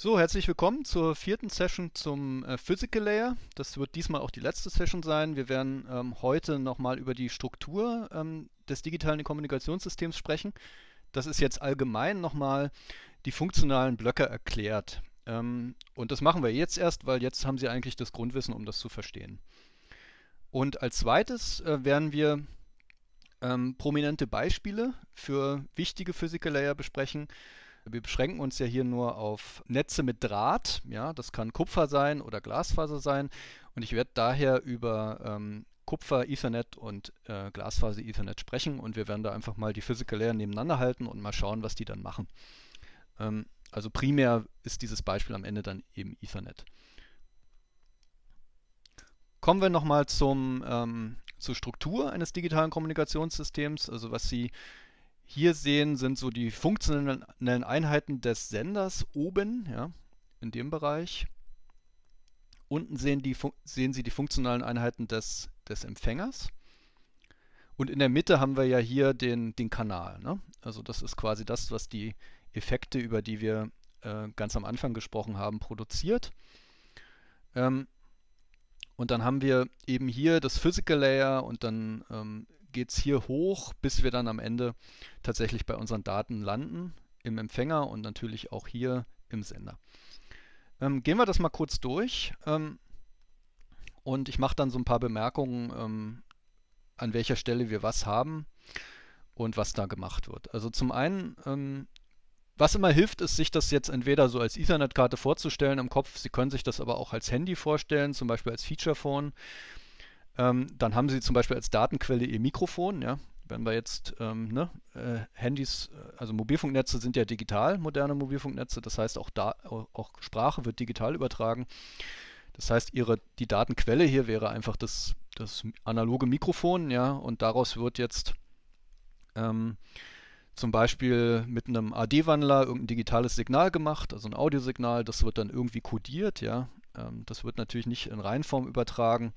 So, herzlich willkommen zur vierten Session zum äh, Physical Layer. Das wird diesmal auch die letzte Session sein. Wir werden ähm, heute nochmal über die Struktur ähm, des digitalen Kommunikationssystems sprechen. Das ist jetzt allgemein nochmal die funktionalen Blöcke erklärt. Ähm, und das machen wir jetzt erst, weil jetzt haben Sie eigentlich das Grundwissen, um das zu verstehen. Und als zweites äh, werden wir ähm, prominente Beispiele für wichtige Physical Layer besprechen wir beschränken uns ja hier nur auf Netze mit Draht. Ja, das kann Kupfer sein oder Glasfaser sein. Und ich werde daher über ähm, Kupfer, Ethernet und äh, Glasfaser Ethernet sprechen. Und wir werden da einfach mal die Physical Layer nebeneinander halten und mal schauen, was die dann machen. Ähm, also primär ist dieses Beispiel am Ende dann eben Ethernet. Kommen wir nochmal ähm, zur Struktur eines digitalen Kommunikationssystems, also was Sie hier sehen, sind so die funktionellen Einheiten des Senders oben, ja, in dem Bereich. Unten sehen, die, sehen Sie die funktionalen Einheiten des, des Empfängers. Und in der Mitte haben wir ja hier den, den Kanal. Ne? Also das ist quasi das, was die Effekte, über die wir äh, ganz am Anfang gesprochen haben, produziert. Ähm, und dann haben wir eben hier das Physical Layer und dann ähm, geht es hier hoch, bis wir dann am Ende tatsächlich bei unseren Daten landen, im Empfänger und natürlich auch hier im Sender. Ähm, gehen wir das mal kurz durch ähm, und ich mache dann so ein paar Bemerkungen, ähm, an welcher Stelle wir was haben und was da gemacht wird. Also zum einen, ähm, was immer hilft, ist, sich das jetzt entweder so als Ethernet-Karte vorzustellen im Kopf. Sie können sich das aber auch als Handy vorstellen, zum Beispiel als Feature-Phone. Ähm, dann haben sie zum Beispiel als Datenquelle ihr Mikrofon, ja. Wenn wir jetzt ähm, ne, äh, Handys, äh, also Mobilfunknetze sind ja digital, moderne Mobilfunknetze, das heißt auch, da, auch Sprache wird digital übertragen. Das heißt, ihre, die Datenquelle hier wäre einfach das, das analoge Mikrofon, ja, und daraus wird jetzt ähm, zum Beispiel mit einem AD-Wandler irgendein digitales Signal gemacht, also ein Audiosignal, das wird dann irgendwie kodiert, ja. Ähm, das wird natürlich nicht in Reihenform übertragen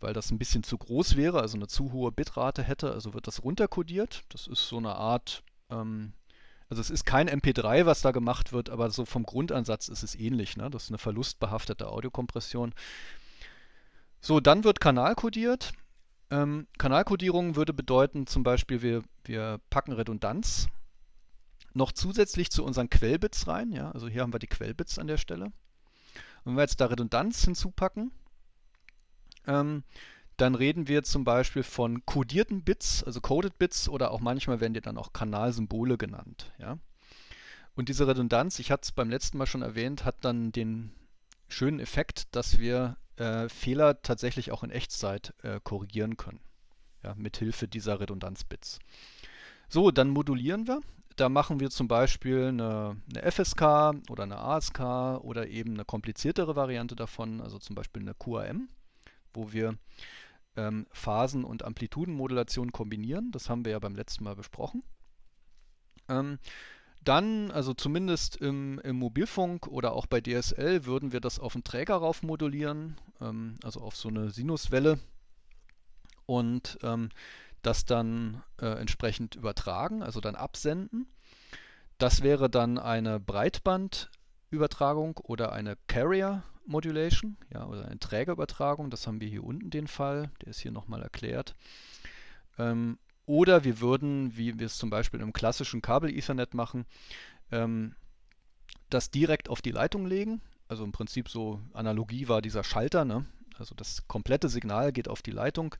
weil das ein bisschen zu groß wäre, also eine zu hohe Bitrate hätte, also wird das runterkodiert. Das ist so eine Art, ähm, also es ist kein MP3, was da gemacht wird, aber so vom Grundansatz ist es ähnlich. Ne? Das ist eine verlustbehaftete Audiokompression. So, dann wird Kanal kodiert. Ähm, Kanalkodierung würde bedeuten, zum Beispiel, wir, wir packen Redundanz noch zusätzlich zu unseren Quellbits rein. Ja? Also hier haben wir die Quellbits an der Stelle. Und wenn wir jetzt da Redundanz hinzupacken, ähm, dann reden wir zum Beispiel von codierten Bits, also coded Bits oder auch manchmal werden die dann auch Kanalsymbole genannt. Ja? Und diese Redundanz, ich hatte es beim letzten Mal schon erwähnt, hat dann den schönen Effekt, dass wir äh, Fehler tatsächlich auch in Echtzeit äh, korrigieren können, ja? mit Hilfe dieser Redundanzbits. So, dann modulieren wir. Da machen wir zum Beispiel eine, eine FSK oder eine ASK oder eben eine kompliziertere Variante davon, also zum Beispiel eine QAM wo wir ähm, Phasen- und Amplitudenmodulation kombinieren. Das haben wir ja beim letzten Mal besprochen. Ähm, dann, also zumindest im, im, Mobilfunk oder auch bei DSL, würden wir das auf einen Träger rauf modulieren, ähm, also auf so eine Sinuswelle und ähm, das dann äh, entsprechend übertragen, also dann absenden. Das wäre dann eine Breitband Übertragung oder eine Carrier Modulation, ja, oder eine Trägerübertragung. Das haben wir hier unten den Fall, der ist hier nochmal erklärt. Ähm, oder wir würden, wie wir es zum Beispiel im klassischen Kabel Ethernet machen, ähm, das direkt auf die Leitung legen. Also im Prinzip so Analogie war dieser Schalter, ne? Also das komplette Signal geht auf die Leitung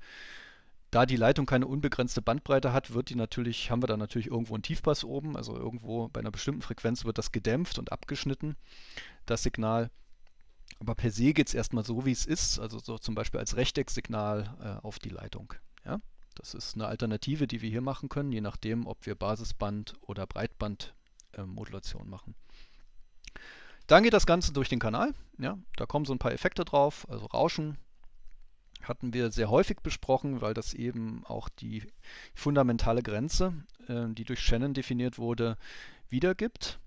da die Leitung keine unbegrenzte Bandbreite hat, wird die natürlich, haben wir da natürlich irgendwo einen Tiefpass oben, also irgendwo bei einer bestimmten Frequenz wird das gedämpft und abgeschnitten, das Signal. Aber per se geht es erstmal so, wie es ist, also so zum Beispiel als Rechtecksignal äh, auf die Leitung. Ja? Das ist eine Alternative, die wir hier machen können, je nachdem, ob wir Basisband oder Breitbandmodulation ähm, äh, machen. Dann geht das Ganze durch den Kanal. Ja? Da kommen so ein paar Effekte drauf, also Rauschen, hatten wir sehr häufig besprochen, weil das eben auch die fundamentale Grenze, äh, die durch Shannon definiert wurde, wiedergibt.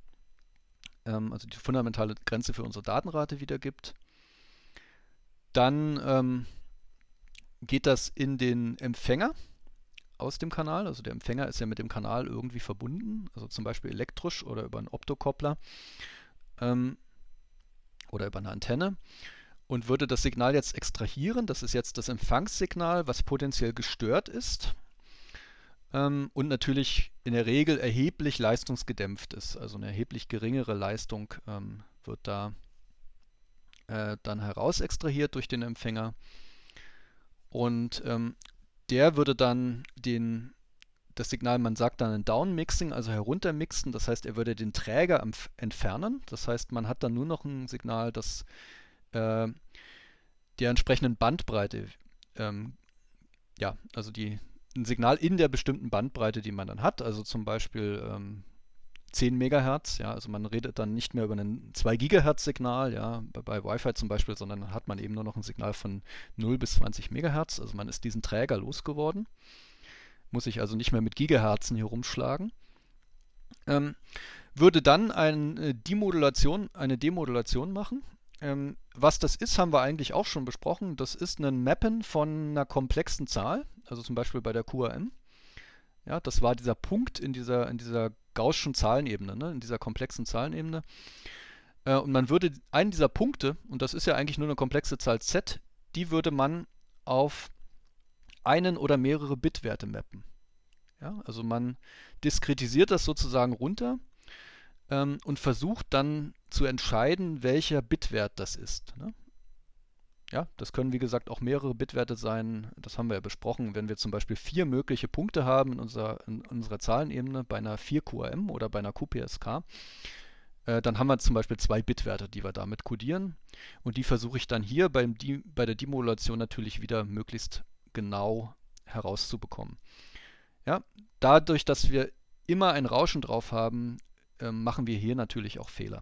Ähm, also die fundamentale Grenze für unsere Datenrate wiedergibt. Dann ähm, geht das in den Empfänger aus dem Kanal. Also der Empfänger ist ja mit dem Kanal irgendwie verbunden, also zum Beispiel elektrisch oder über einen Optokoppler ähm, oder über eine Antenne und würde das Signal jetzt extrahieren. Das ist jetzt das Empfangssignal, was potenziell gestört ist ähm, und natürlich in der Regel erheblich leistungsgedämpft ist. Also eine erheblich geringere Leistung ähm, wird da äh, dann heraus extrahiert durch den Empfänger. Und ähm, der würde dann den, das Signal, man sagt dann ein Downmixing, also heruntermixen. Das heißt, er würde den Träger entfernen. Das heißt, man hat dann nur noch ein Signal, das äh, der entsprechenden Bandbreite, ähm, ja, also die, ein Signal in der bestimmten Bandbreite, die man dann hat, also zum Beispiel ähm, 10 MHz, ja, also man redet dann nicht mehr über ein 2 GHz Signal, ja, bei, bei Wi-Fi zum Beispiel, sondern hat man eben nur noch ein Signal von 0 bis 20 MHz, also man ist diesen Träger losgeworden, muss sich also nicht mehr mit Gigahertzen hier rumschlagen. Ähm, würde dann ein, äh, Demodulation, eine Demodulation machen, ähm, was das ist, haben wir eigentlich auch schon besprochen. Das ist ein Mappen von einer komplexen Zahl, also zum Beispiel bei der QAM. Ja, das war dieser Punkt in dieser, in dieser Gaußschen Zahlenebene, ne? in dieser komplexen Zahlenebene. Äh, und man würde einen dieser Punkte, und das ist ja eigentlich nur eine komplexe Zahl z, die würde man auf einen oder mehrere Bitwerte mappen. Ja, also man diskretisiert das sozusagen runter ähm, und versucht dann zu entscheiden, welcher Bitwert das ist. Ne? Ja, das können wie gesagt auch mehrere Bitwerte sein. Das haben wir ja besprochen. Wenn wir zum Beispiel vier mögliche Punkte haben in unserer, in unserer Zahlenebene bei einer 4QAM oder bei einer QPSK, äh, dann haben wir zum Beispiel zwei Bitwerte, die wir damit codieren. Und die versuche ich dann hier beim, bei der Demodulation natürlich wieder möglichst genau herauszubekommen. Ja, dadurch, dass wir immer ein Rauschen drauf haben, ähm, machen wir hier natürlich auch Fehler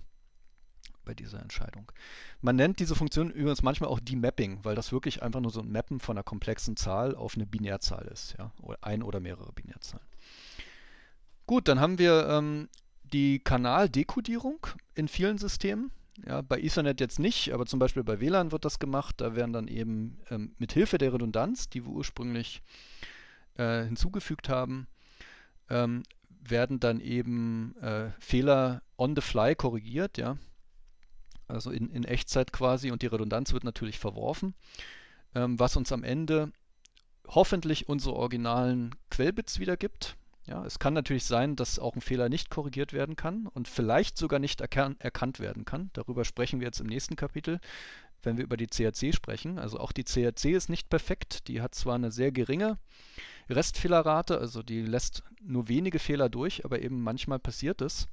bei dieser Entscheidung. Man nennt diese Funktion übrigens manchmal auch Demapping, weil das wirklich einfach nur so ein Mappen von einer komplexen Zahl auf eine Binärzahl ist, ja, oder ein oder mehrere Binärzahlen. Gut, dann haben wir ähm, die Kanaldekodierung in vielen Systemen. Ja, bei Ethernet jetzt nicht, aber zum Beispiel bei WLAN wird das gemacht. Da werden dann eben ähm, mit Hilfe der Redundanz, die wir ursprünglich äh, hinzugefügt haben, ähm, werden dann eben äh, Fehler on the fly korrigiert, ja. Also in, in Echtzeit quasi und die Redundanz wird natürlich verworfen, ähm, was uns am Ende hoffentlich unsere originalen Quellbits wiedergibt. Ja, es kann natürlich sein, dass auch ein Fehler nicht korrigiert werden kann und vielleicht sogar nicht erkan erkannt werden kann. Darüber sprechen wir jetzt im nächsten Kapitel wenn wir über die CAC sprechen. Also auch die CAC ist nicht perfekt. Die hat zwar eine sehr geringe Restfehlerrate, also die lässt nur wenige Fehler durch, aber eben manchmal passiert es.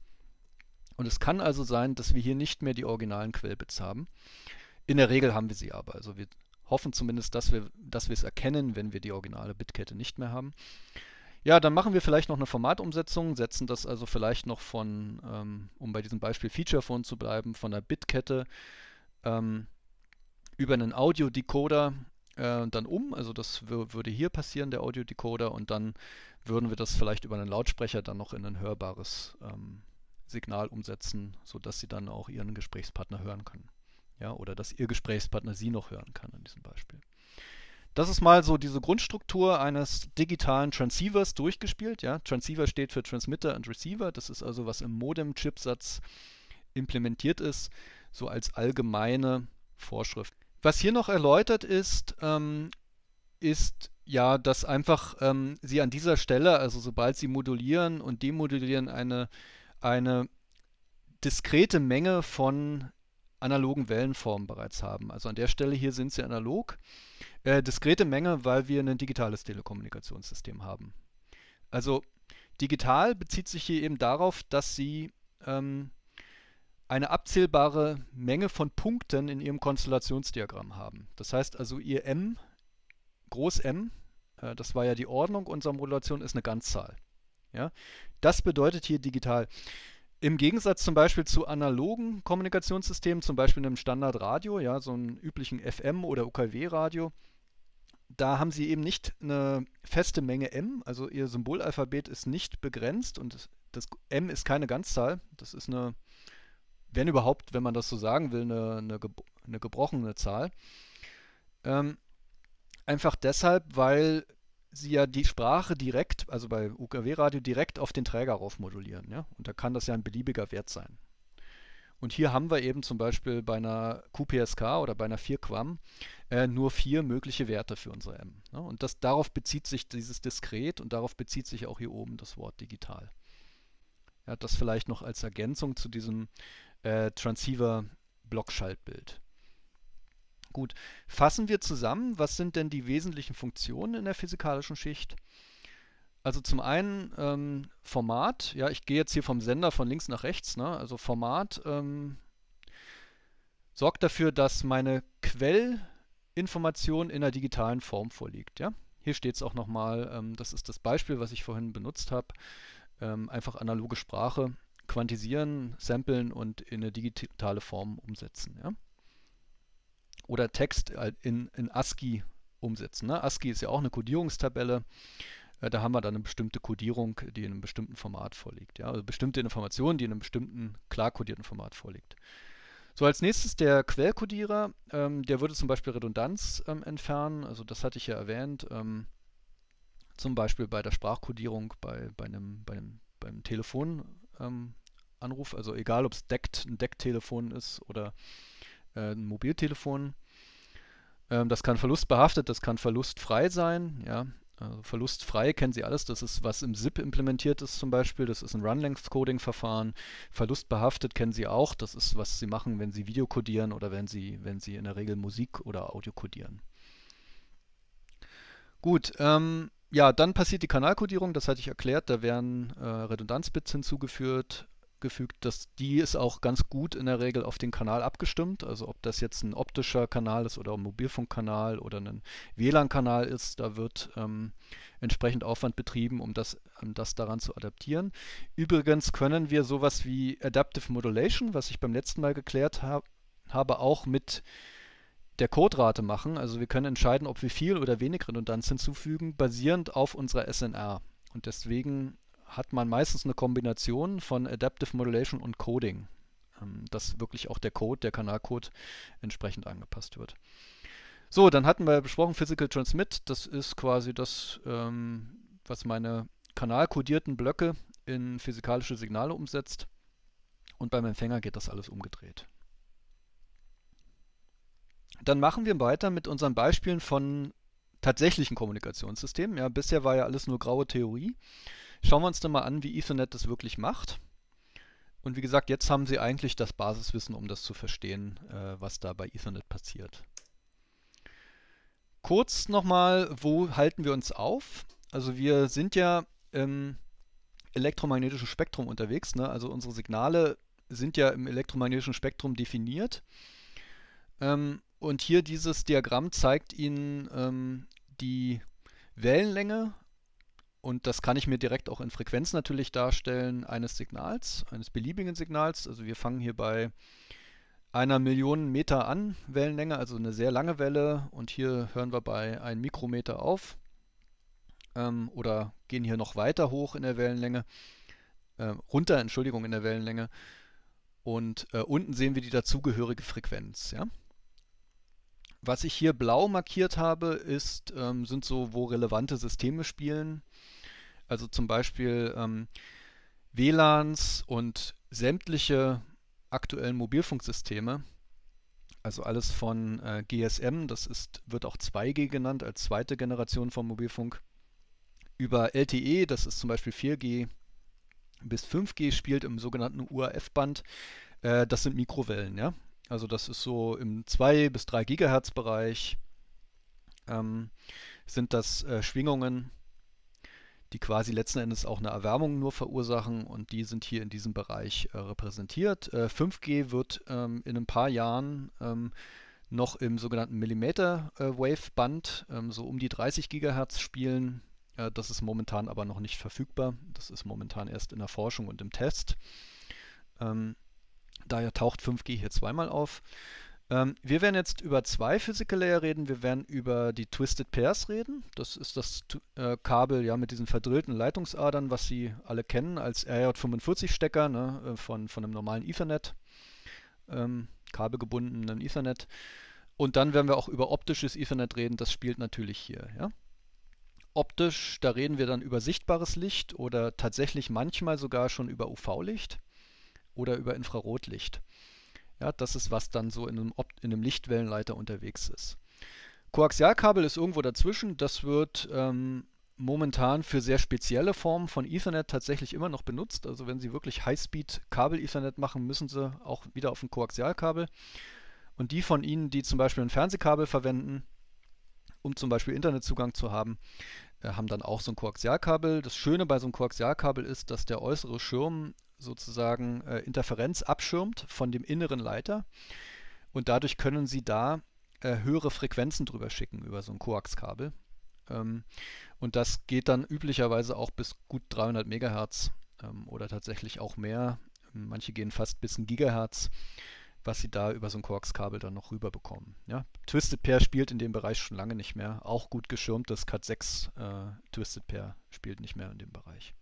Und es kann also sein, dass wir hier nicht mehr die originalen Quellbits haben. In der Regel haben wir sie aber. Also wir hoffen zumindest, dass wir, dass wir es erkennen, wenn wir die originale Bitkette nicht mehr haben. Ja, dann machen wir vielleicht noch eine Formatumsetzung, setzen das also vielleicht noch von, ähm, um bei diesem Beispiel Feature Phone zu bleiben, von der Bitkette ähm, über einen Audiodecoder äh, dann um. Also das würde hier passieren, der Audio-Decoder, und dann würden wir das vielleicht über einen Lautsprecher dann noch in ein hörbares ähm, Signal umsetzen, sodass sie dann auch ihren Gesprächspartner hören können. Ja, oder dass ihr Gesprächspartner sie noch hören kann in diesem Beispiel. Das ist mal so diese Grundstruktur eines digitalen Transceivers durchgespielt. Ja? Transceiver steht für Transmitter und Receiver. Das ist also, was im Modem-Chipsatz implementiert ist, so als allgemeine Vorschrift. Was hier noch erläutert ist, ähm, ist ja, dass einfach ähm, sie an dieser Stelle, also sobald sie modulieren und demodulieren, eine, eine diskrete Menge von analogen Wellenformen bereits haben. Also an der Stelle hier sind sie analog. Äh, diskrete Menge, weil wir ein digitales Telekommunikationssystem haben. Also digital bezieht sich hier eben darauf, dass sie ähm, eine abzählbare Menge von Punkten in ihrem Konstellationsdiagramm haben. Das heißt also, ihr M, Groß M, äh, das war ja die Ordnung unserer Modulation, ist eine Ganzzahl. Ja? Das bedeutet hier digital. Im Gegensatz zum Beispiel zu analogen Kommunikationssystemen, zum Beispiel einem Standardradio, ja, so einem üblichen FM- oder UKW-Radio, da haben sie eben nicht eine feste Menge M, also ihr Symbolalphabet ist nicht begrenzt und das M ist keine Ganzzahl, das ist eine wenn überhaupt, wenn man das so sagen will, eine, eine, eine gebrochene Zahl. Ähm, einfach deshalb, weil sie ja die Sprache direkt, also bei UKW-Radio, direkt auf den Träger raufmodulieren. Ja? Und da kann das ja ein beliebiger Wert sein. Und hier haben wir eben zum Beispiel bei einer QPSK oder bei einer 4QAM äh, nur vier mögliche Werte für unsere M. Ne? Und das, darauf bezieht sich dieses Diskret und darauf bezieht sich auch hier oben das Wort digital. Ja, das vielleicht noch als Ergänzung zu diesem äh, Transceiver-Blockschaltbild. Gut, fassen wir zusammen, was sind denn die wesentlichen Funktionen in der physikalischen Schicht? Also zum einen ähm, Format, ja, ich gehe jetzt hier vom Sender von links nach rechts, ne? also Format ähm, sorgt dafür, dass meine Quellinformation in der digitalen Form vorliegt. Ja? Hier steht es auch nochmal, ähm, das ist das Beispiel, was ich vorhin benutzt habe, ähm, einfach analoge Sprache quantisieren, samplen und in eine digitale Form umsetzen. Ja? Oder Text halt in, in ASCII umsetzen. Ne? ASCII ist ja auch eine Codierungstabelle. Äh, da haben wir dann eine bestimmte Codierung, die in einem bestimmten Format vorliegt. Ja? Also bestimmte Informationen, die in einem bestimmten klar kodierten Format vorliegt. So, als nächstes der Quellcodierer. Ähm, der würde zum Beispiel Redundanz ähm, entfernen. Also das hatte ich ja erwähnt. Ähm, zum Beispiel bei der Sprachcodierung bei, bei einem, bei einem beim Telefon ähm, Anruf, also egal ob es deckt, ein Decktelefon ist oder äh, ein Mobiltelefon. Ähm, das kann verlustbehaftet, das kann verlustfrei sein, ja. Also verlustfrei kennen Sie alles, das ist was im SIP implementiert ist zum Beispiel, das ist ein Run-Length-Coding-Verfahren. Verlustbehaftet kennen Sie auch, das ist was Sie machen, wenn Sie Video codieren oder wenn Sie, wenn Sie in der Regel Musik oder Audio kodieren. Gut, ähm, ja, dann passiert die Kanalkodierung, das hatte ich erklärt, da werden äh, Redundanzbits hinzugefügt, gefügt, dass die ist auch ganz gut in der Regel auf den Kanal abgestimmt. Also ob das jetzt ein optischer Kanal ist oder ein Mobilfunkkanal oder ein WLAN-Kanal ist, da wird ähm, entsprechend Aufwand betrieben, um das, um das daran zu adaptieren. Übrigens können wir sowas wie Adaptive Modulation, was ich beim letzten Mal geklärt hab, habe, auch mit der Coderate machen. Also wir können entscheiden, ob wir viel oder wenig Redundanz hinzufügen, basierend auf unserer SNR. Und deswegen hat man meistens eine Kombination von Adaptive Modulation und Coding, ähm, dass wirklich auch der Code, der Kanalcode entsprechend angepasst wird. So, dann hatten wir besprochen Physical Transmit. Das ist quasi das, ähm, was meine kanalkodierten Blöcke in physikalische Signale umsetzt. Und beim Empfänger geht das alles umgedreht. Dann machen wir weiter mit unseren Beispielen von tatsächlichen Kommunikationssystemen. Ja, bisher war ja alles nur graue Theorie. Schauen wir uns dann mal an, wie Ethernet das wirklich macht. Und wie gesagt, jetzt haben Sie eigentlich das Basiswissen, um das zu verstehen, äh, was da bei Ethernet passiert. Kurz nochmal, wo halten wir uns auf? Also wir sind ja im elektromagnetischen Spektrum unterwegs. Ne? Also unsere Signale sind ja im elektromagnetischen Spektrum definiert. Ähm, und hier dieses Diagramm zeigt Ihnen ähm, die Wellenlänge und das kann ich mir direkt auch in Frequenz natürlich darstellen, eines Signals, eines beliebigen Signals. Also wir fangen hier bei einer Million Meter an, Wellenlänge, also eine sehr lange Welle und hier hören wir bei einem Mikrometer auf ähm, oder gehen hier noch weiter hoch in der Wellenlänge, äh, runter, Entschuldigung, in der Wellenlänge und äh, unten sehen wir die dazugehörige Frequenz. Ja? Was ich hier blau markiert habe, ist, ähm, sind so, wo relevante Systeme spielen. Also zum Beispiel ähm, WLANs und sämtliche aktuellen Mobilfunksysteme. Also alles von äh, GSM, das ist, wird auch 2G genannt, als zweite Generation von Mobilfunk. Über LTE, das ist zum Beispiel 4G bis 5G, spielt im sogenannten UAF-Band. Äh, das sind Mikrowellen, ja. Also das ist so im 2 bis 3 Gigahertz Bereich ähm, sind das äh, Schwingungen, die quasi letzten Endes auch eine Erwärmung nur verursachen und die sind hier in diesem Bereich äh, repräsentiert. Äh, 5G wird ähm, in ein paar Jahren ähm, noch im sogenannten Millimeter-Wave-Band, äh, ähm, so um die 30 Gigahertz spielen. Äh, das ist momentan aber noch nicht verfügbar. Das ist momentan erst in der Forschung und im Test. Ähm, Daher taucht 5G hier zweimal auf. Ähm, wir werden jetzt über zwei Physical Layer reden. Wir werden über die Twisted Pairs reden. Das ist das äh, Kabel ja mit diesen verdrillten Leitungsadern, was Sie alle kennen als RJ45-Stecker ne, äh, von, von einem normalen Ethernet, ähm, kabelgebundenen Ethernet. Und dann werden wir auch über optisches Ethernet reden. Das spielt natürlich hier. Ja? Optisch, da reden wir dann über sichtbares Licht oder tatsächlich manchmal sogar schon über UV-Licht oder über Infrarotlicht. Ja, das ist, was dann so in einem, in einem Lichtwellenleiter unterwegs ist. Koaxialkabel ist irgendwo dazwischen. Das wird ähm, momentan für sehr spezielle Formen von Ethernet tatsächlich immer noch benutzt. Also wenn Sie wirklich Highspeed-Kabel-Ethernet machen, müssen Sie auch wieder auf ein Koaxialkabel. Und die von Ihnen, die zum Beispiel ein Fernsehkabel verwenden, um zum Beispiel Internetzugang zu haben, äh, haben dann auch so ein Koaxialkabel. Das Schöne bei so einem Koaxialkabel ist, dass der äußere Schirm sozusagen äh, Interferenz abschirmt von dem inneren Leiter. Und dadurch können Sie da äh, höhere Frequenzen drüber schicken über so ein Koaxkabel. Ähm, und das geht dann üblicherweise auch bis gut 300 Megahertz ähm, oder tatsächlich auch mehr. Manche gehen fast bis ein Gigahertz, was Sie da über so ein Koaxkabel dann noch rüber bekommen. Ja? Twisted Pair spielt in dem Bereich schon lange nicht mehr. Auch gut geschirmt, das Cat 6 äh, Twisted Pair spielt nicht mehr in dem Bereich.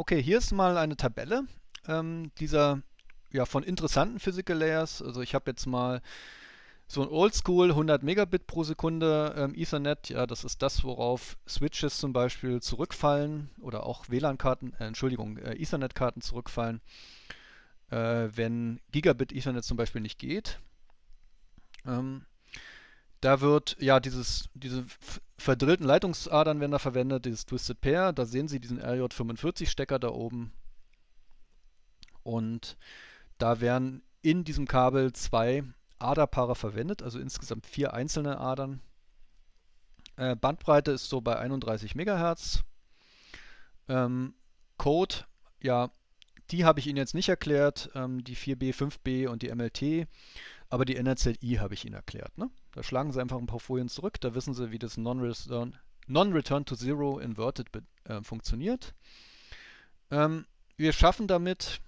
Okay, hier ist mal eine Tabelle ähm, dieser ja, von interessanten Physical Layers. Also ich habe jetzt mal so ein Oldschool 100 Megabit pro Sekunde ähm, Ethernet. Ja, das ist das, worauf Switches zum Beispiel zurückfallen oder auch WLAN-Karten, äh, Entschuldigung, äh, Ethernet-Karten zurückfallen, äh, wenn Gigabit Ethernet zum Beispiel nicht geht. Ähm, da wird ja dieses, diese verdrillten Leitungsadern werden da verwendet, dieses Twisted Pair. Da sehen Sie diesen RJ45-Stecker da oben. Und da werden in diesem Kabel zwei Aderpaare verwendet, also insgesamt vier einzelne Adern. Äh, Bandbreite ist so bei 31 MHz. Ähm, Code, ja, die habe ich Ihnen jetzt nicht erklärt, ähm, die 4B, 5B und die MLT, aber die NRZI habe ich Ihnen erklärt. Ne? Da schlagen sie einfach ein paar Folien zurück, da wissen sie, wie das Non-Return non to Zero Inverted äh, funktioniert. Ähm, wir schaffen damit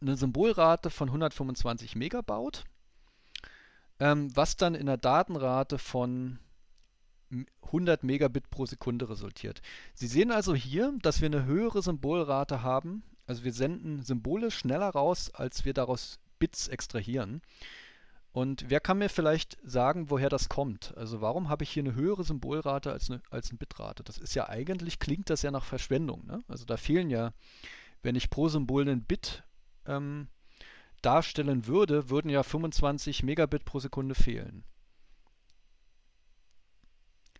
eine Symbolrate von 125 Megabaud, ähm, was dann in einer Datenrate von 100 Megabit pro Sekunde resultiert. Sie sehen also hier, dass wir eine höhere Symbolrate haben. Also wir senden Symbole schneller raus, als wir daraus Bits extrahieren. Und wer kann mir vielleicht sagen, woher das kommt? Also warum habe ich hier eine höhere Symbolrate als eine, als eine Bitrate? Das ist ja eigentlich, klingt das ja nach Verschwendung. Ne? Also da fehlen ja, wenn ich pro Symbol einen Bit ähm, darstellen würde, würden ja 25 Megabit pro Sekunde fehlen.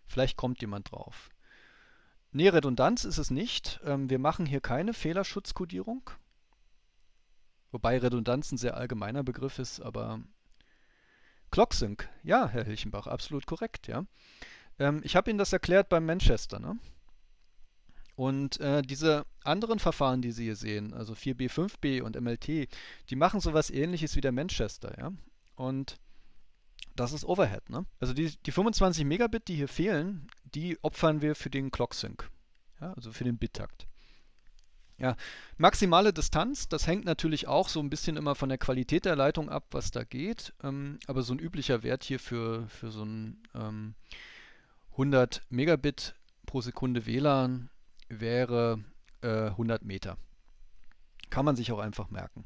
Vielleicht kommt jemand drauf. Nee, Redundanz ist es nicht. Ähm, wir machen hier keine Fehlerschutzkodierung. Wobei Redundanz ein sehr allgemeiner Begriff ist, aber Clocksync, ja, Herr Hilchenbach, absolut korrekt, ja. Ähm, ich habe Ihnen das erklärt beim Manchester, ne? Und äh, diese anderen Verfahren, die Sie hier sehen, also 4b, 5b und MLT, die machen sowas ähnliches wie der Manchester, ja. Und das ist Overhead, ne? Also die, die 25 Megabit, die hier fehlen, die opfern wir für den Clocksync, ja? also für den Bittakt. Ja, maximale Distanz, das hängt natürlich auch so ein bisschen immer von der Qualität der Leitung ab, was da geht. Ähm, aber so ein üblicher Wert hier für, für so ein ähm, 100 Megabit pro Sekunde WLAN wäre äh, 100 Meter. Kann man sich auch einfach merken.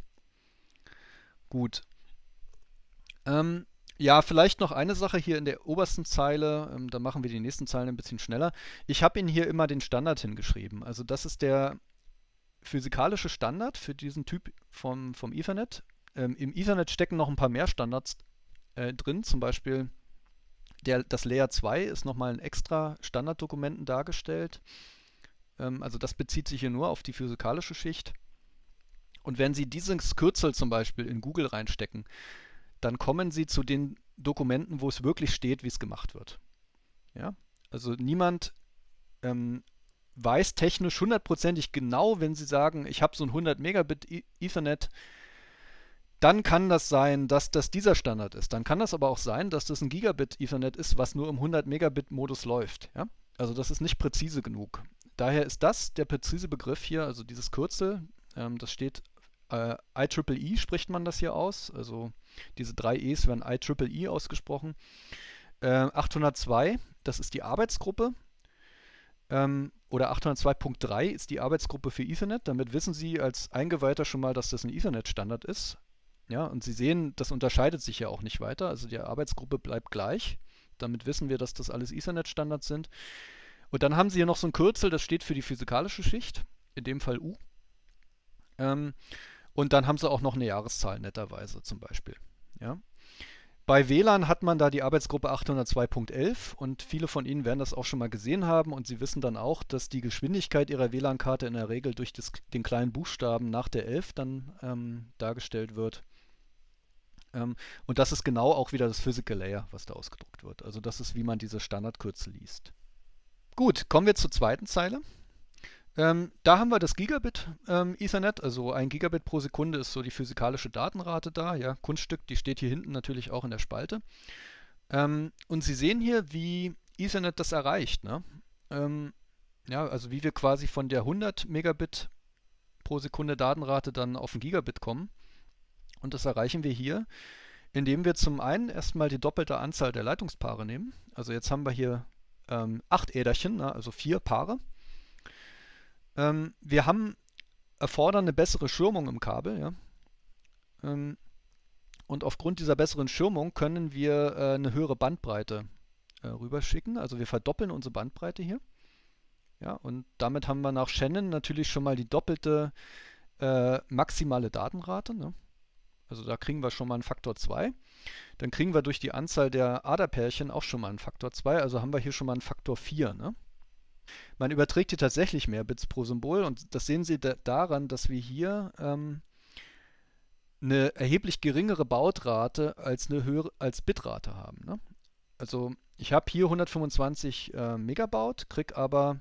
Gut. Ähm, ja, vielleicht noch eine Sache hier in der obersten Zeile, ähm, da machen wir die nächsten Zeilen ein bisschen schneller. Ich habe Ihnen hier immer den Standard hingeschrieben. Also das ist der physikalische Standard für diesen Typ vom, vom Ethernet. Ähm, Im Ethernet stecken noch ein paar mehr Standards äh, drin, zum Beispiel der, das Layer 2 ist nochmal in extra Standarddokumenten dargestellt. Ähm, also das bezieht sich hier nur auf die physikalische Schicht. Und wenn Sie dieses Kürzel zum Beispiel in Google reinstecken, dann kommen Sie zu den Dokumenten, wo es wirklich steht, wie es gemacht wird. Ja? Also niemand ähm, weiß technisch hundertprozentig genau, wenn sie sagen, ich habe so ein 100 Megabit e- Ethernet, dann kann das sein, dass das dieser Standard ist. Dann kann das aber auch sein, dass das ein Gigabit Ethernet ist, was nur im 100 Megabit Modus läuft. Ja? Also das ist nicht präzise genug. Daher ist das der präzise Begriff hier, also dieses Kürzel, ähm, das steht äh, IEEE e spricht man das hier aus, also diese drei E's werden IEEE e ausgesprochen. Äh, 802, das ist die Arbeitsgruppe, ähm, oder 802.3 ist die Arbeitsgruppe für Ethernet. Damit wissen Sie als Eingeweihter schon mal, dass das ein Ethernet-Standard ist. Ja, und Sie sehen, das unterscheidet sich ja auch nicht weiter. Also die Arbeitsgruppe bleibt gleich. Damit wissen wir, dass das alles Ethernet-Standards sind. Und dann haben Sie hier noch so ein Kürzel, das steht für die physikalische Schicht, in dem Fall U. Ähm, und dann haben Sie auch noch eine Jahreszahl netterweise zum Beispiel. Ja. Bei WLAN hat man da die Arbeitsgruppe 802.11 und viele von Ihnen werden das auch schon mal gesehen haben und Sie wissen dann auch, dass die Geschwindigkeit Ihrer WLAN-Karte in der Regel durch das, den kleinen Buchstaben nach der 11 dann ähm, dargestellt wird. Ähm, und das ist genau auch wieder das Physical Layer, was da ausgedruckt wird. Also das ist, wie man diese Standardkürze liest. Gut, kommen wir zur zweiten Zeile. Ähm, da haben wir das Gigabit ähm, Ethernet, also ein Gigabit pro Sekunde ist so die physikalische Datenrate da. Ja, Kunststück, die steht hier hinten natürlich auch in der Spalte. Ähm, und Sie sehen hier, wie Ethernet das erreicht. Ne? Ähm, ja, also wie wir quasi von der 100 Megabit pro Sekunde Datenrate dann auf ein Gigabit kommen. Und das erreichen wir hier, indem wir zum einen erstmal die doppelte Anzahl der Leitungspaare nehmen. Also jetzt haben wir hier ähm, acht Äderchen, ne? also vier Paare. Ähm, wir haben erfordern eine bessere Schirmung im Kabel. Ja? Ähm, und aufgrund dieser besseren Schirmung können wir äh, eine höhere Bandbreite äh, rüberschicken. Also wir verdoppeln unsere Bandbreite hier. Ja, und damit haben wir nach Shannon natürlich schon mal die doppelte äh, maximale Datenrate. Ne? Also da kriegen wir schon mal einen Faktor 2. Dann kriegen wir durch die Anzahl der Aderpärchen auch schon mal einen Faktor 2. Also haben wir hier schon mal einen Faktor 4. Ne? Man überträgt hier tatsächlich mehr Bits pro Symbol und das sehen Sie da daran, dass wir hier ähm, eine erheblich geringere Bautrate als eine höhere als Bitrate haben. Ne? Also ich habe hier 125 äh, Megabaut, kriege aber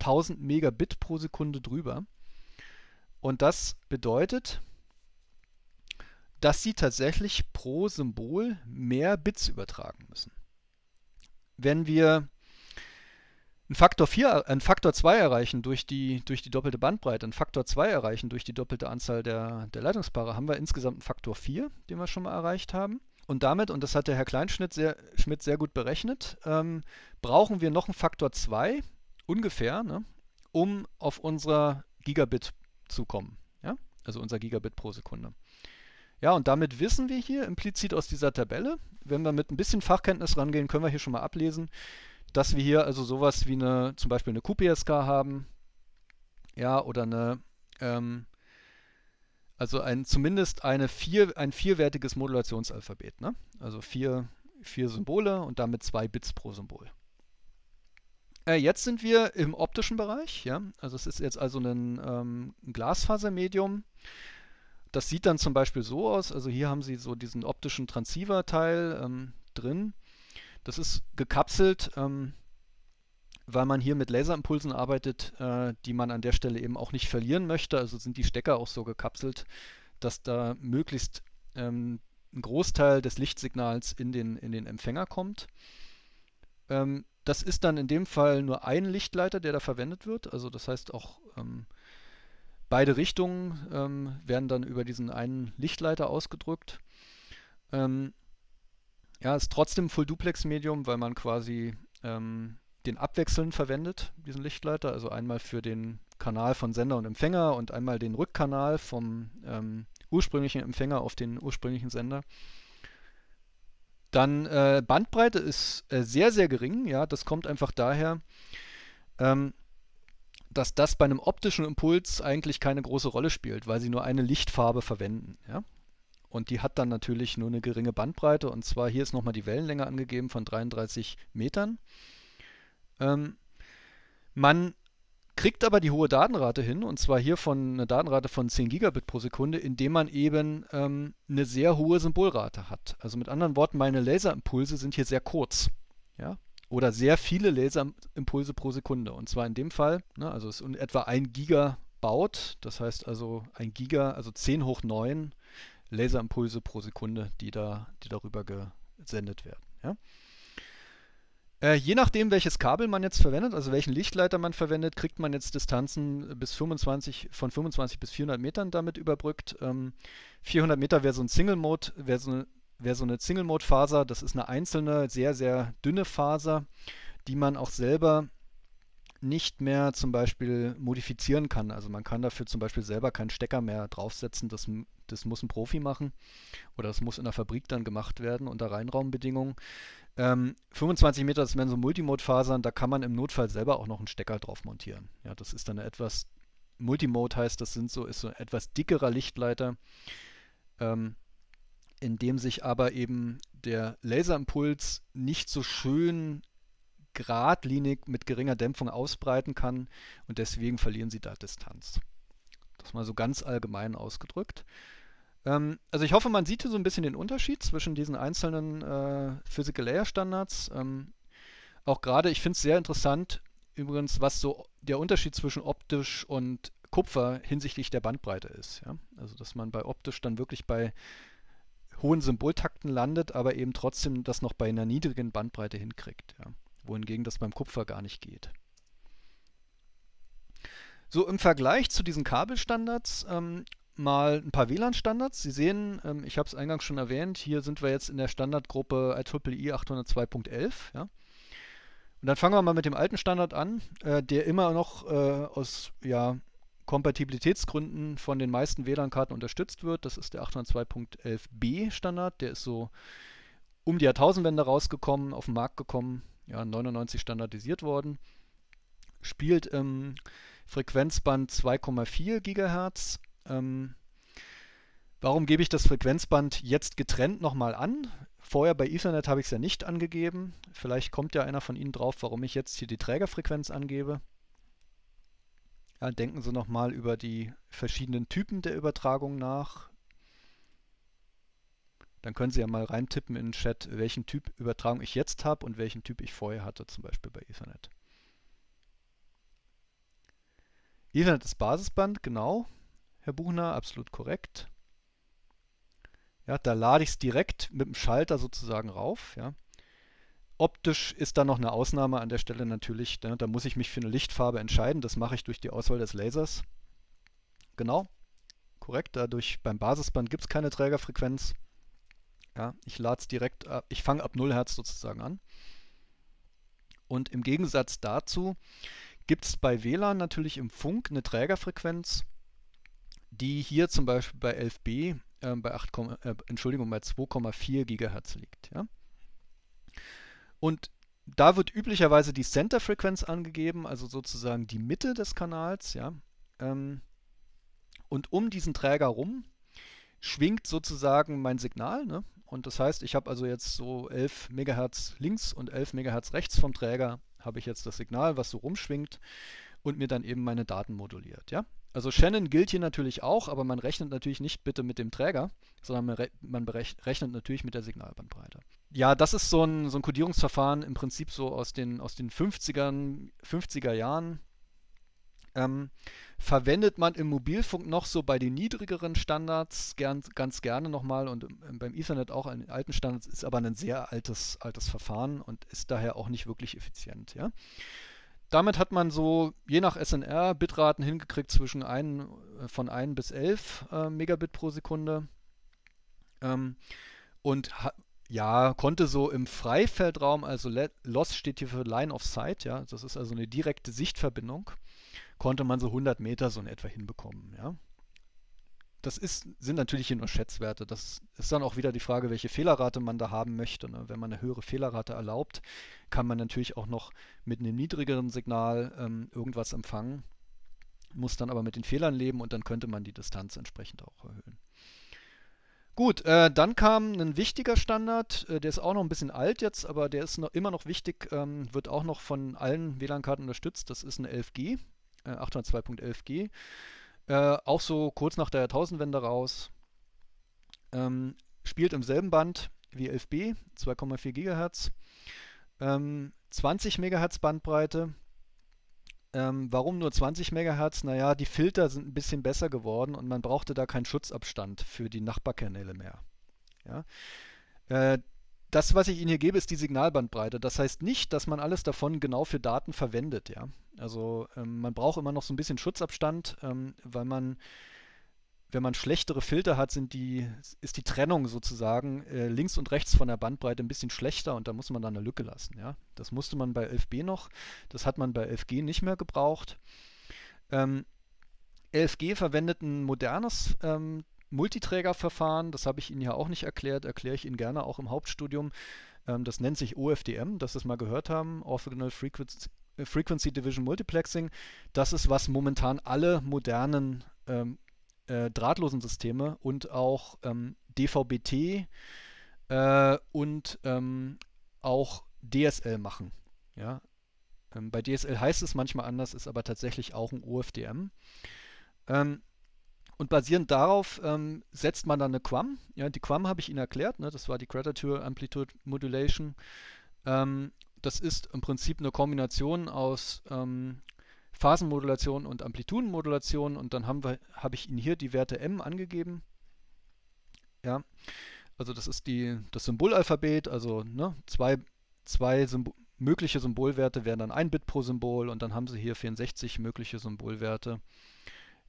1000 Megabit pro Sekunde drüber. Und das bedeutet, dass Sie tatsächlich pro Symbol mehr Bits übertragen müssen. Wenn wir einen Faktor 4, einen Faktor 2 erreichen durch die, durch die doppelte Bandbreite, einen Faktor 2 erreichen durch die doppelte Anzahl der, der Leitungspaare, haben wir insgesamt einen Faktor 4, den wir schon mal erreicht haben. Und damit, und das hat der Herr Kleinschmidt sehr, Schmidt sehr gut berechnet, ähm, brauchen wir noch einen Faktor 2, ungefähr, ne, um auf unser Gigabit zu kommen. Ja? Also unser Gigabit pro Sekunde. Ja, und damit wissen wir hier implizit aus dieser Tabelle, wenn wir mit ein bisschen Fachkenntnis rangehen, können wir hier schon mal ablesen, dass wir hier also sowas wie eine, zum Beispiel eine QPSK haben, ja, oder eine, ähm, also ein, zumindest eine vier, ein vierwertiges Modulationsalphabet, ne? Also vier, vier Symbole und damit zwei Bits pro Symbol. Äh, jetzt sind wir im optischen Bereich, ja. Also es ist jetzt also ein ähm, Glasfasermedium. Das sieht dann zum Beispiel so aus, also hier haben Sie so diesen optischen Transceiver-Teil ähm, drin. Das ist gekapselt, ähm, weil man hier mit Laserimpulsen arbeitet, äh, die man an der Stelle eben auch nicht verlieren möchte. Also sind die Stecker auch so gekapselt, dass da möglichst ähm, ein Großteil des Lichtsignals in den, in den Empfänger kommt. Ähm, das ist dann in dem Fall nur ein Lichtleiter, der da verwendet wird. Also das heißt auch ähm, beide Richtungen ähm, werden dann über diesen einen Lichtleiter ausgedrückt. Ähm, ja, ist trotzdem Full-Duplex-Medium, weil man quasi ähm, den abwechselnd verwendet, diesen Lichtleiter. Also einmal für den Kanal von Sender und Empfänger und einmal den Rückkanal vom ähm, ursprünglichen Empfänger auf den ursprünglichen Sender. Dann äh, Bandbreite ist äh, sehr, sehr gering. Ja, das kommt einfach daher, ähm, dass das bei einem optischen Impuls eigentlich keine große Rolle spielt, weil sie nur eine Lichtfarbe verwenden. Ja? Und die hat dann natürlich nur eine geringe Bandbreite. Und zwar hier ist nochmal die Wellenlänge angegeben von 33 Metern. Ähm, man kriegt aber die hohe Datenrate hin, und zwar hier von einer Datenrate von 10 Gigabit pro Sekunde, indem man eben ähm, eine sehr hohe Symbolrate hat. Also mit anderen Worten, meine Laserimpulse sind hier sehr kurz. Ja? Oder sehr viele Laserimpulse pro Sekunde. Und zwar in dem Fall, ne, also es ist etwa 1 Gigabaut, das heißt also 1 Giga, also 10 hoch 9 Laserimpulse pro Sekunde, die, da, die darüber gesendet werden. Ja? Äh, je nachdem, welches Kabel man jetzt verwendet, also welchen Lichtleiter man verwendet, kriegt man jetzt Distanzen bis 25, von 25 bis 400 Metern damit überbrückt. Ähm, 400 Meter wäre so ein Single Mode, wäre so eine so eine Single-Mode-Faser. Das ist eine einzelne, sehr, sehr dünne Faser, die man auch selber nicht mehr zum Beispiel modifizieren kann. Also man kann dafür zum Beispiel selber keinen Stecker mehr draufsetzen. Das, das muss ein Profi machen oder das muss in der Fabrik dann gemacht werden unter Reinraumbedingungen. Ähm, 25 Meter, das wären so Multimode-Fasern, da kann man im Notfall selber auch noch einen Stecker drauf montieren. Ja, das ist dann etwas, Multimode heißt, das sind so, ist so ein etwas dickerer Lichtleiter, ähm, in dem sich aber eben der Laserimpuls nicht so schön geradlinig mit geringer Dämpfung ausbreiten kann und deswegen verlieren sie da Distanz. Das mal so ganz allgemein ausgedrückt. Ähm, also ich hoffe, man sieht hier so ein bisschen den Unterschied zwischen diesen einzelnen äh, Physical Layer Standards. Ähm, auch gerade, ich finde es sehr interessant, übrigens, was so der Unterschied zwischen optisch und Kupfer hinsichtlich der Bandbreite ist. Ja? Also dass man bei optisch dann wirklich bei hohen Symboltakten landet, aber eben trotzdem das noch bei einer niedrigen Bandbreite hinkriegt. Ja wohingegen das beim Kupfer gar nicht geht. So, im Vergleich zu diesen Kabelstandards ähm, mal ein paar WLAN-Standards. Sie sehen, ähm, ich habe es eingangs schon erwähnt, hier sind wir jetzt in der Standardgruppe IEEE 802.11. Ja? Und dann fangen wir mal mit dem alten Standard an, äh, der immer noch äh, aus ja, Kompatibilitätsgründen von den meisten WLAN-Karten unterstützt wird. Das ist der 802.11b Standard, der ist so um die Jahrtausendwende rausgekommen, auf den Markt gekommen ja, 99 standardisiert worden, spielt im Frequenzband 2,4 GHz. Ähm, warum gebe ich das Frequenzband jetzt getrennt nochmal an? Vorher bei Ethernet habe ich es ja nicht angegeben. Vielleicht kommt ja einer von Ihnen drauf, warum ich jetzt hier die Trägerfrequenz angebe. Ja, denken Sie nochmal über die verschiedenen Typen der Übertragung nach dann können Sie ja mal reintippen in den Chat, welchen Typ Übertragung ich jetzt habe und welchen Typ ich vorher hatte, zum Beispiel bei Ethernet. Ethernet ist Basisband, genau, Herr Buchner, absolut korrekt. Ja, da lade ich es direkt mit dem Schalter sozusagen rauf. Ja. Optisch ist da noch eine Ausnahme an der Stelle natürlich. Da, ne, da muss ich mich für eine Lichtfarbe entscheiden. Das mache ich durch die Auswahl des Lasers. Genau, korrekt. Dadurch beim Basisband gibt es keine Trägerfrequenz. Ja, ich lade es direkt, äh, ab, ich fange ab 0 Hertz sozusagen an. Und im Gegensatz dazu gibt es bei WLAN natürlich im Funk eine Trägerfrequenz, die hier zum Beispiel bei 11b äh, bei 8, äh, Entschuldigung bei 2,4 GHz liegt. Ja? Und da wird üblicherweise die Center-Frequenz angegeben, also sozusagen die Mitte des Kanals. Ja? Ähm, und um diesen Träger rum schwingt sozusagen mein Signal. Ne? Und das heißt, ich habe also jetzt so 11 MHz links und 11 MHz rechts vom Träger habe ich jetzt das Signal, was so rumschwingt und mir dann eben meine Daten moduliert. Ja? Also Shannon gilt hier natürlich auch, aber man rechnet natürlich nicht bitte mit dem Träger, sondern man, re man rechnet natürlich mit der Signalbandbreite. Ja, das ist so ein, so ein Codierungsverfahren im Prinzip so aus den, aus den 50ern, 50er Jahren. Ähm, verwendet man im Mobilfunk noch so bei den niedrigeren Standards gern, ganz gerne nochmal und ähm, beim Ethernet auch an den alten Standards, ist aber ein sehr altes, altes Verfahren und ist daher auch nicht wirklich effizient. Ja? Damit hat man so je nach SNR Bitraten hingekriegt zwischen ein, äh, von 1 bis 11 äh, Megabit pro Sekunde ähm, und ja, konnte so im Freifeldraum, also Loss steht hier für Line of Sight, ja, das ist also eine direkte Sichtverbindung, konnte man so 100 Meter so in etwa hinbekommen. Ja? Das ist, sind natürlich hier nur Schätzwerte. Das ist dann auch wieder die Frage, welche Fehlerrate man da haben möchte. Ne? Wenn man eine höhere Fehlerrate erlaubt, kann man natürlich auch noch mit einem niedrigeren Signal ähm, irgendwas empfangen, muss dann aber mit den Fehlern leben und dann könnte man die Distanz entsprechend auch erhöhen. Gut, äh, dann kam ein wichtiger Standard, äh, der ist auch noch ein bisschen alt jetzt, aber der ist noch, immer noch wichtig, ähm, wird auch noch von allen WLAN-Karten unterstützt. Das ist eine 11G, 802.11g. Äh, äh, auch so kurz nach der Jahrtausendwende raus. Ähm, spielt im selben Band wie 11b, 2,4 GHz. Ähm, 20 MHz Bandbreite. Ähm, warum nur 20 MHz? Naja, die Filter sind ein bisschen besser geworden und man brauchte da keinen Schutzabstand für die Nachbarkanäle mehr. Ja? Äh, das, was ich Ihnen hier gebe, ist die Signalbandbreite. Das heißt nicht, dass man alles davon genau für Daten verwendet. Ja? Also ähm, man braucht immer noch so ein bisschen Schutzabstand, ähm, weil man, wenn man schlechtere Filter hat, die, ist die Trennung sozusagen äh, links und rechts von der Bandbreite ein bisschen schlechter und da muss man dann eine Lücke lassen. Ja? Das musste man bei 11b noch, das hat man bei 11g nicht mehr gebraucht. Ähm, 11G verwendet ein modernes ähm, Multiträgerverfahren, das habe ich Ihnen ja auch nicht erklärt, erkläre ich Ihnen gerne auch im Hauptstudium. Ähm, das nennt sich OFDM, dass Sie es mal gehört haben, Orthogonal Frequency, äh, Frequency Division Multiplexing. Das ist, was momentan alle modernen ähm, äh, drahtlosen Systeme und auch ähm, dvb äh, und ähm, auch DSL machen. Ja? Ähm, bei DSL heißt es manchmal anders, ist aber tatsächlich auch ein OFDM. Ähm, und basierend darauf ähm, setzt man dann eine QAM. Ja, die QAM habe ich Ihnen erklärt, ne? das war die Gratitude Amplitude Modulation. Ähm, das ist im Prinzip eine Kombination aus ähm, Phasenmodulation und Amplitudenmodulation und dann habe hab ich Ihnen hier die Werte M angegeben. Ja, also das ist die, das Symbolalphabet, also ne, zwei, zwei Symbol mögliche Symbolwerte wären dann ein Bit pro Symbol und dann haben Sie hier 64 mögliche Symbolwerte.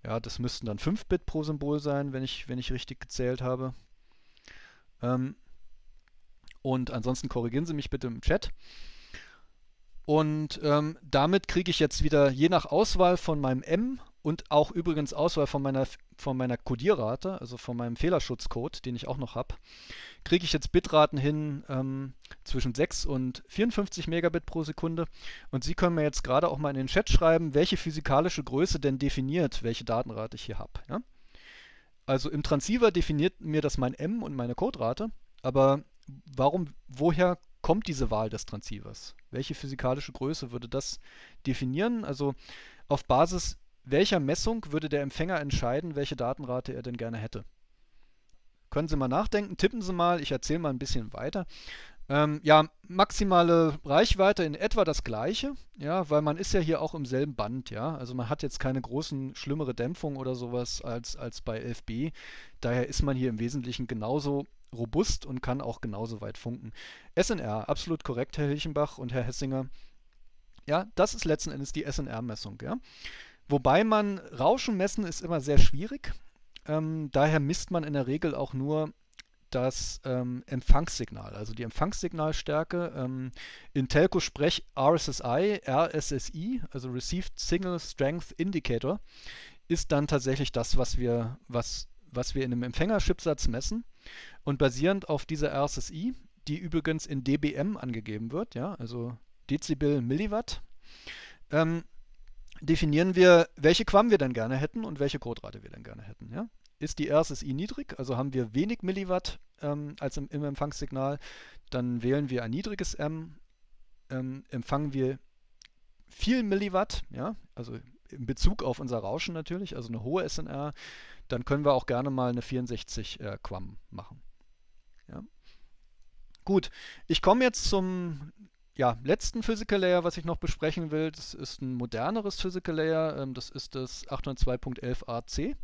Ja, das müssten dann 5 Bit pro Symbol sein, wenn ich, wenn ich richtig gezählt habe. Ähm, und ansonsten korrigieren Sie mich bitte im Chat. Und ähm, damit kriege ich jetzt wieder je nach Auswahl von meinem M und auch übrigens Auswahl von meiner, von meiner Codierrate, also von meinem Fehlerschutzcode, den ich auch noch habe, kriege ich jetzt Bitraten hin ähm, zwischen 6 und 54 Megabit pro Sekunde. Und Sie können mir jetzt gerade auch mal in den Chat schreiben, welche physikalische Größe denn definiert, welche Datenrate ich hier habe. Ja? Also im Transceiver definiert mir das mein M und meine Coderate, aber warum, woher kommt diese Wahl des Transceivers? Welche physikalische Größe würde das definieren? Also auf Basis welcher Messung würde der Empfänger entscheiden, welche Datenrate er denn gerne hätte? Können Sie mal nachdenken, tippen Sie mal, ich erzähle mal ein bisschen weiter. Ähm, ja, maximale Reichweite in etwa das gleiche, ja, weil man ist ja hier auch im selben Band, ja. Also man hat jetzt keine großen, schlimmere Dämpfung oder sowas als, als bei 11b. Daher ist man hier im Wesentlichen genauso robust und kann auch genauso weit funken. SNR, absolut korrekt, Herr Hilchenbach und Herr Hessinger. Ja, das ist letzten Endes die SNR-Messung, ja. Wobei man Rauschen messen ist immer sehr schwierig. Ähm, daher misst man in der Regel auch nur das ähm, Empfangssignal, also die Empfangssignalstärke. Ähm, in Telco-Sprech RSSI, RSSI, also Received Signal Strength Indicator, ist dann tatsächlich das, was wir, was, was wir in einem Empfängerchipsatz messen. Und basierend auf dieser RSSI, die übrigens in dBm angegeben wird, ja, also Dezibel Milliwatt, ähm, definieren wir, welche Quammen wir denn gerne hätten und welche Codrate wir denn gerne hätten. Ja? Ist die RSSI niedrig, also haben wir wenig Milliwatt ähm, als im, im, Empfangssignal, dann wählen wir ein niedriges M, ähm, empfangen wir viel Milliwatt, ja? also in Bezug auf unser Rauschen natürlich, also eine hohe SNR, dann können wir auch gerne mal eine 64 äh, Quam machen. Ja? Gut, ich komme jetzt zum ja, letzten Physical Layer, was ich noch besprechen will, das ist ein moderneres Physical Layer, ähm, das ist das 802.11ac.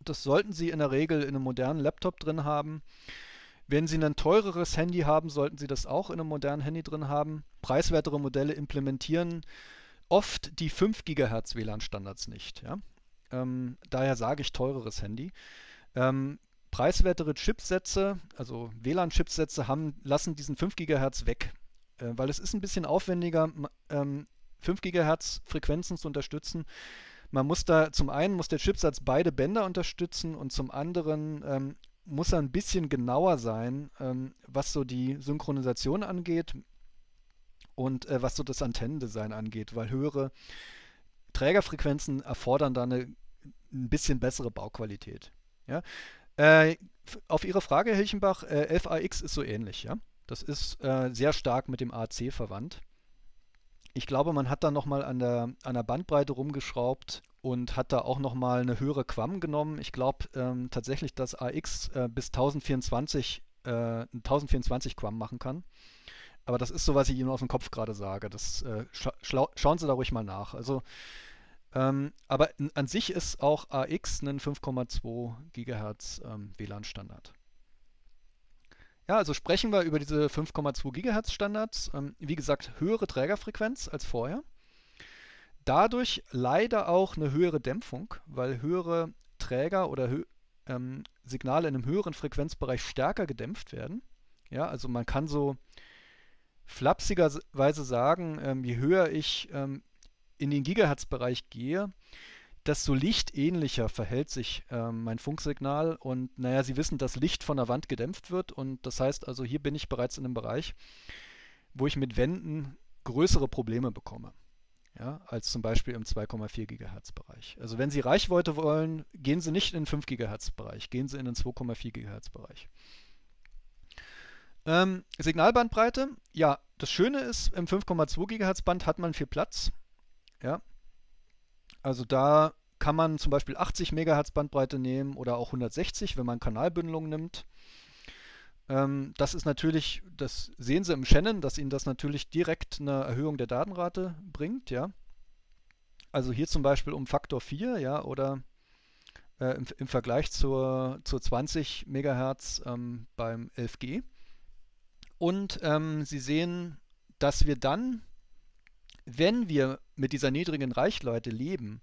Das sollten Sie in der Regel in einem modernen Laptop drin haben. Wenn Sie ein teureres Handy haben, sollten Sie das auch in einem modernen Handy drin haben. Preiswertere Modelle implementieren oft die 5 GHz WLAN-Standards nicht. Ja? Ähm, daher sage ich teureres Handy. Ähm, preiswertere Chipsätze, also WLAN-Chipsätze, lassen diesen 5 GHz weg äh, weil es ist ein bisschen aufwendiger, ähm, 5 GHz Frequenzen zu unterstützen. Man muss da zum einen muss der Chipsatz beide Bänder unterstützen und zum anderen ähm, muss er ein bisschen genauer sein, ähm, was so die Synchronisation angeht und äh, was so das Antennendesign angeht, weil höhere Trägerfrequenzen erfordern da eine ein bisschen bessere Bauqualität. Ja? Äh, auf Ihre Frage, Hilchenbach, äh, FAX ist so ähnlich, ja? Das ist äh, sehr stark mit dem AC verwandt. Ich glaube, man hat da nochmal an der, an der Bandbreite rumgeschraubt und hat da auch nochmal eine höhere Quam genommen. Ich glaube ähm, tatsächlich, dass AX äh, bis 1024, äh, 1024 Quam machen kann. Aber das ist so, was ich Ihnen aus dem Kopf gerade sage. Das, äh, schau schauen Sie da ruhig mal nach. Also, ähm, aber an sich ist auch AX ein 5,2 GHz ähm, WLAN-Standard. Ja, also sprechen wir über diese 5,2 GHz Standards. Ähm, wie gesagt, höhere Trägerfrequenz als vorher. Dadurch leider auch eine höhere Dämpfung, weil höhere Träger oder hö ähm, Signale in einem höheren Frequenzbereich stärker gedämpft werden. Ja, also man kann so flapsigerweise sagen, ähm, je höher ich ähm, in den Gigahertz-Bereich gehe, desto lichtähnlicher verhält sich äh, mein Funksignal. Und naja, Sie wissen, dass Licht von der Wand gedämpft wird. Und das heißt also, hier bin ich bereits in einem Bereich, wo ich mit Wänden größere Probleme bekomme. Ja, als zum Beispiel im 2,4 GHz Bereich. Also wenn Sie Reichweite wollen, gehen Sie nicht in den 5 GHz Bereich, gehen Sie in den 2,4 GHz Bereich. Ähm, Signalbandbreite, ja, das Schöne ist, im 5,2 GHz Band hat man viel Platz. Ja, also da kann man zum Beispiel 80 MHz Bandbreite nehmen oder auch 160, wenn man Kanalbündelung nimmt. Ähm, das ist natürlich, das sehen Sie im Shannon, dass Ihnen das natürlich direkt eine Erhöhung der Datenrate bringt, ja. Also hier zum Beispiel um Faktor 4, ja, oder äh, im, im, Vergleich zur, zur 20 MHz ähm, beim 11G. Und ähm, Sie sehen, dass wir dann, wenn wir mit dieser niedrigen Reichweite leben,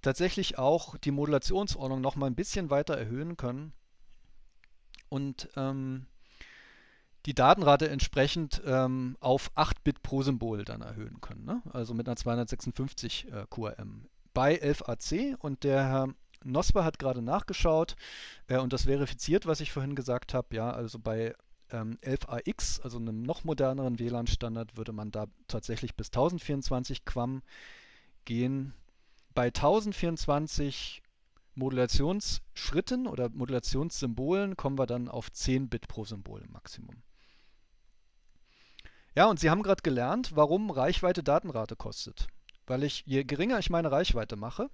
tatsächlich auch die Modulationsordnung noch mal ein bisschen weiter erhöhen können und ähm, die Datenrate entsprechend ähm, auf 8 Bit pro Symbol dann erhöhen können. Ne? Also mit einer 256 äh, QRM bei 11AC und der Herr Nosper hat gerade nachgeschaut äh, und das verifiziert, was ich vorhin gesagt habe. Ja, also bei ähm, 11AX, also einem noch moderneren WLAN-Standard, würde man da tatsächlich bis 1024 QAM gehen. Bei 1024 Modulationsschritten oder Modulationssymbolen kommen wir dann auf 10 Bit pro Symbol im Maximum. Ja, und Sie haben gerade gelernt, warum Reichweite Datenrate kostet. Weil ich, je geringer ich meine Reichweite mache,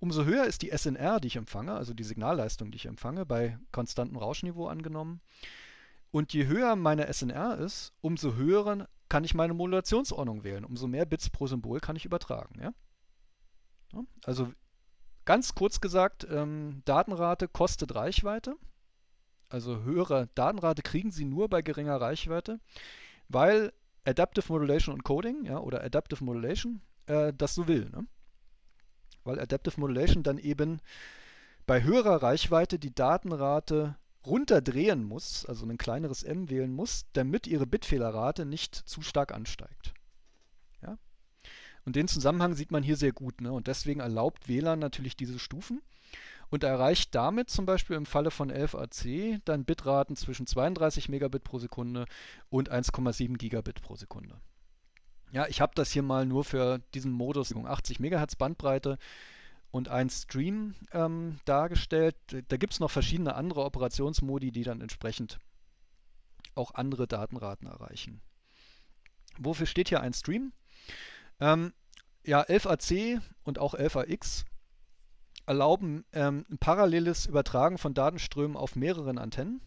umso höher ist die SNR, die ich empfange, also die Signalleistung, die ich empfange, bei konstantem Rauschniveau angenommen, und je höher meine SNR ist, umso höher kann ich meine Modulationsordnung wählen. Umso mehr Bits pro Symbol kann ich übertragen. Ja? Also ganz kurz gesagt, ähm, Datenrate kostet Reichweite. Also höhere Datenrate kriegen Sie nur bei geringer Reichweite, weil Adaptive Modulation und Coding ja, oder Adaptive Modulation äh, das so will. Ne? Weil Adaptive Modulation dann eben bei höherer Reichweite die Datenrate runterdrehen muss, also ein kleineres m wählen muss, damit ihre Bitfehlerrate nicht zu stark ansteigt. Ja? Und den Zusammenhang sieht man hier sehr gut. Ne? Und deswegen erlaubt WLAN natürlich diese Stufen und erreicht damit zum Beispiel im Falle von 11AC dann Bitraten zwischen 32 Megabit pro Sekunde und 1,7 Gigabit pro Sekunde. Ja, ich habe das hier mal nur für diesen Modus 80 Megahertz Bandbreite und ein Stream ähm, dargestellt. Da gibt es noch verschiedene andere Operationsmodi, die dann entsprechend auch andere Datenraten erreichen. Wofür steht hier ein Stream? Ähm, ja, 11AC und auch 11AX erlauben ähm, ein paralleles Übertragen von Datenströmen auf mehreren Antennen.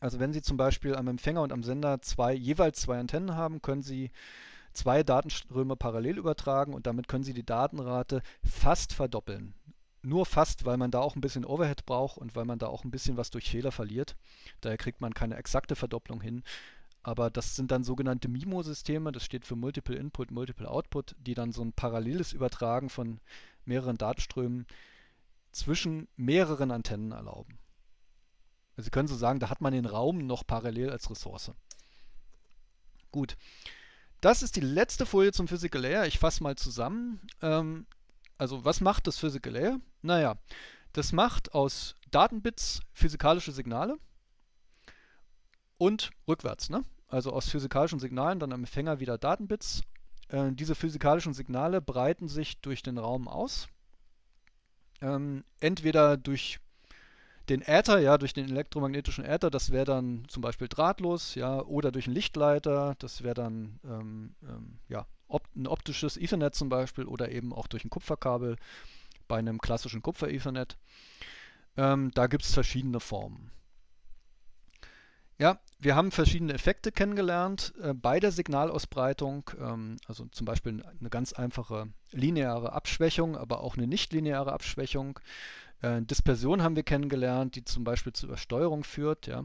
Also wenn Sie zum Beispiel am Empfänger und am Sender zwei, jeweils zwei Antennen haben, können Sie zwei Datenströme parallel übertragen und damit können Sie die Datenrate fast verdoppeln. Nur fast, weil man da auch ein bisschen Overhead braucht und weil man da auch ein bisschen was durch Fehler verliert. Daher kriegt man keine exakte Verdopplung hin. Aber das sind dann sogenannte MIMO-Systeme, das steht für Multiple Input, Multiple Output, die dann so ein paralleles Übertragen von mehreren Datenströmen zwischen mehreren Antennen erlauben. Also Sie können so sagen, da hat man den Raum noch parallel als Ressource. Gut. Das ist die letzte Folie zum Physical Layer. Ich fasse mal zusammen. Ähm, also was macht das Physical Layer? Naja, das macht aus Datenbits physikalische Signale und rückwärts. Ne? Also aus physikalischen Signalen dann am Empfänger wieder Datenbits. Äh, diese physikalischen Signale breiten sich durch den Raum aus. Ähm, entweder durch den Äther, ja, durch den elektromagnetischen Äther, das wäre dann zum Beispiel drahtlos, ja, oder durch einen Lichtleiter, das wäre dann, ähm, ähm, ja, op ein optisches Ethernet zum Beispiel oder eben auch durch ein Kupferkabel bei einem klassischen Kupfer-Ethernet. Ähm, da gibt es verschiedene Formen. Ja, wir haben verschiedene Effekte kennengelernt äh, bei der Signalausbreitung, ähm, also zum Beispiel eine ganz einfache lineare Abschwächung, aber auch eine nicht lineare Abschwächung. Äh, Dispersion haben wir kennengelernt, die zum Beispiel zu Übersteuerung führt, ja,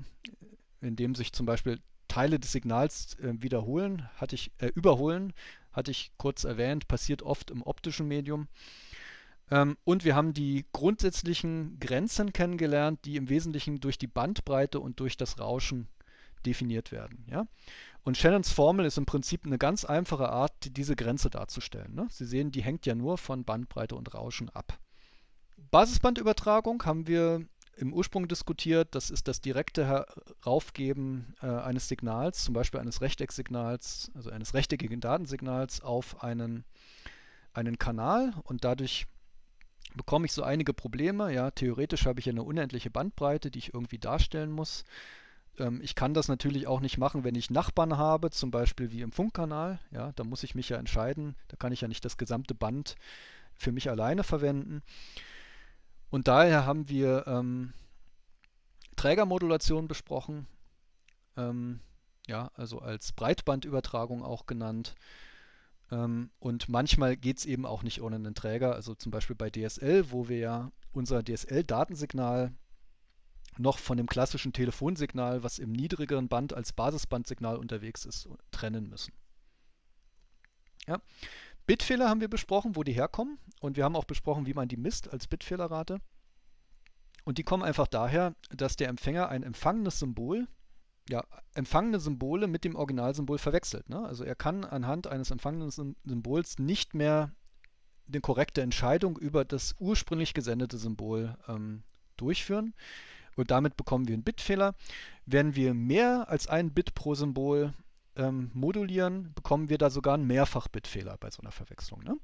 indem sich zum Beispiel Teile des Signals äh, wiederholen, hatte ich äh, überholen, hatte ich kurz erwähnt, passiert oft im optischen Medium. Ähm, und wir haben die grundsätzlichen Grenzen kennengelernt, die im Wesentlichen durch die Bandbreite und durch das Rauschen definiert werden. Ja? Und Shannons Formel ist im Prinzip eine ganz einfache Art, diese Grenze darzustellen. Ne? Sie sehen, die hängt ja nur von Bandbreite und Rauschen ab. Basisbandübertragung haben wir im Ursprung diskutiert. Das ist das direkte Heraufgeben äh, eines Signals, zum Beispiel eines Rechtecksignals, also eines rechteckigen Datensignals auf einen, einen Kanal und dadurch bekomme ich so einige Probleme. Ja, theoretisch habe ich eine unendliche Bandbreite, die ich irgendwie darstellen muss. Ähm, ich kann das natürlich auch nicht machen, wenn ich Nachbarn habe, zum Beispiel wie im Funkkanal. Ja, da muss ich mich ja entscheiden. Da kann ich ja nicht das gesamte Band für mich alleine verwenden. Und daher haben wir ähm, Trägermodulation besprochen, ähm, ja, also als Breitbandübertragung auch genannt. Ähm, und manchmal geht es eben auch nicht ohne einen Träger, also zum Beispiel bei DSL, wo wir ja unser DSL-Datensignal noch von dem klassischen Telefonsignal, was im niedrigeren Band als Basisbandsignal unterwegs ist, trennen müssen. Ja. Bitfehler haben wir besprochen, wo die herkommen. Und wir haben auch besprochen, wie man die misst als Bitfehlerrate. Und die kommen einfach daher, dass der Empfänger ein empfangenes Symbol, ja, empfangene Symbole mit dem Originalsymbol verwechselt. Ne? Also er kann anhand eines empfangenen Symbols nicht mehr eine korrekte Entscheidung über das ursprünglich gesendete Symbol ähm, durchführen. Und damit bekommen wir einen Bitfehler. Wenn wir mehr als ein Bit pro Symbol ähm, modulieren, bekommen wir da sogar einen Mehrfachbitfehler bei so einer Verwechslung. Ne?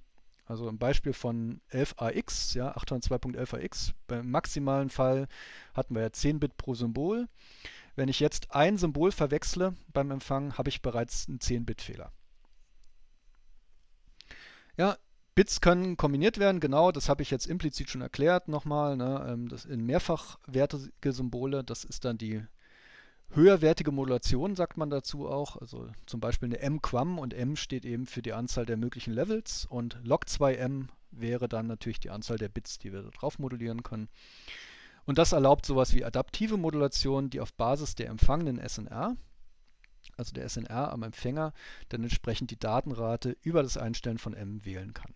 Also im Beispiel von 11ax, ja, 802.11ax, beim maximalen Fall hatten wir ja 10 Bit pro Symbol. Wenn ich jetzt ein Symbol verwechsle beim Empfang, habe ich bereits einen 10-Bit-Fehler. Ja, Bits können kombiniert werden, genau, das habe ich jetzt implizit schon erklärt nochmal, ne, ähm, das in mehrfachwertige Symbole, das ist dann die höherwertige Modulation, sagt man dazu auch. Also zum Beispiel eine M-Quam und M steht eben für die Anzahl der möglichen Levels und Log2M wäre dann natürlich die Anzahl der Bits, die wir darauf modulieren können. Und das erlaubt sowas wie adaptive Modulation, die auf Basis der empfangenen SNR, also der SNR am Empfänger, dann entsprechend die Datenrate über das Einstellen von M wählen kann.